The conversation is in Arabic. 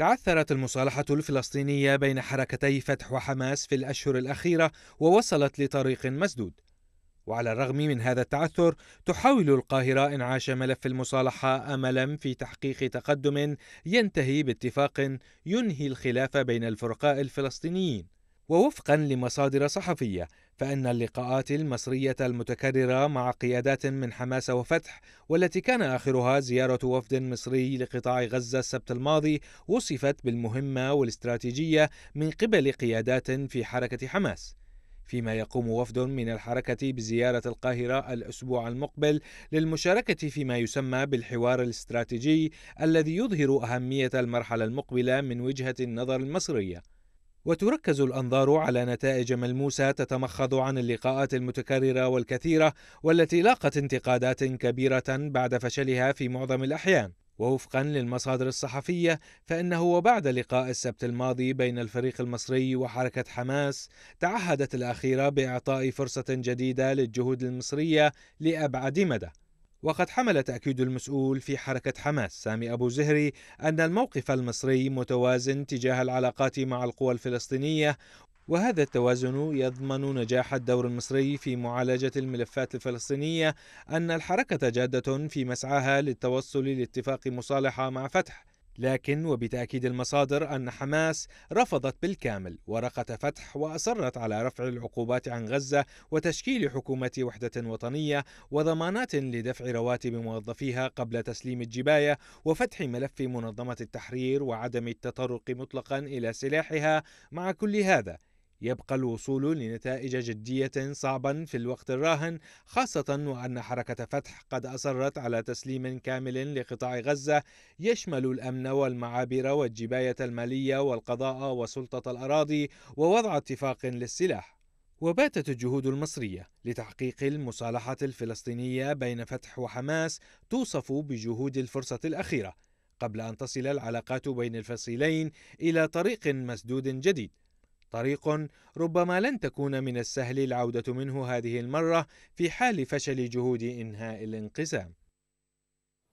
تعثرت المصالحة الفلسطينية بين حركتي فتح وحماس في الأشهر الأخيرة ووصلت لطريق مسدود. وعلى الرغم من هذا التعثر تحاول القاهرة إنعاش ملف المصالحة أملا في تحقيق تقدم ينتهي باتفاق ينهي الخلاف بين الفرقاء الفلسطينيين. ووفقا لمصادر صحفيه فان اللقاءات المصريه المتكرره مع قيادات من حماس وفتح والتي كان اخرها زياره وفد مصري لقطاع غزه السبت الماضي وصفت بالمهمه والاستراتيجيه من قبل قيادات في حركه حماس فيما يقوم وفد من الحركة بزيارة القاهرة الأسبوع المقبل للمشاركة فيما يسمى بالحوار الاستراتيجي الذي يظهر أهمية المرحلة المقبلة من وجهة النظر المصرية وتركز الانظار على نتائج ملموسه تتمخض عن اللقاءات المتكرره والكثيره والتي لاقت انتقادات كبيره بعد فشلها في معظم الاحيان ووفقا للمصادر الصحفية فإنه وبعد لقاء السبت الماضي بين الفريق المصري وحركة حماس تعهدت الأخيرة بإعطاء فرصة جديدة للجهود المصرية لأبعد مدى وقد حمل تأكيد المسؤول في حركة حماس سامي أبو زهري أن الموقف المصري متوازن تجاه العلاقات مع القوى الفلسطينية وهذا التوازن يضمن نجاح الدور المصري في معالجة الملفات الفلسطينية أن الحركة جادة في مسعاها للتوصل لاتفاق مصالحة مع فتح لكن وبتأكيد المصادر أن حماس رفضت بالكامل ورقة فتح وأصرت على رفع العقوبات عن غزة وتشكيل حكومة وحدة وطنية وضمانات لدفع رواتب موظفيها قبل تسليم الجباية وفتح ملف منظمة التحرير وعدم التطرق مطلقا إلى سلاحها مع كل هذا يبقى الوصول لنتائج جدية صعبا في الوقت الراهن خاصة وأن حركة فتح قد أصرت على تسليم كامل لقطاع غزة يشمل الأمن والمعابر والجباية المالية والقضاء وسلطة الأراضي ووضع اتفاق للسلاح وباتت الجهود المصرية لتحقيق المصالحة الفلسطينية بين فتح وحماس توصف بجهود الفرصة الأخيرة قبل أن تصل العلاقات بين الفصيلين إلى طريق مسدود جديد طريق ربما لن تكون من السهل العودة منه هذه المرة في حال فشل جهود إنهاء الانقسام.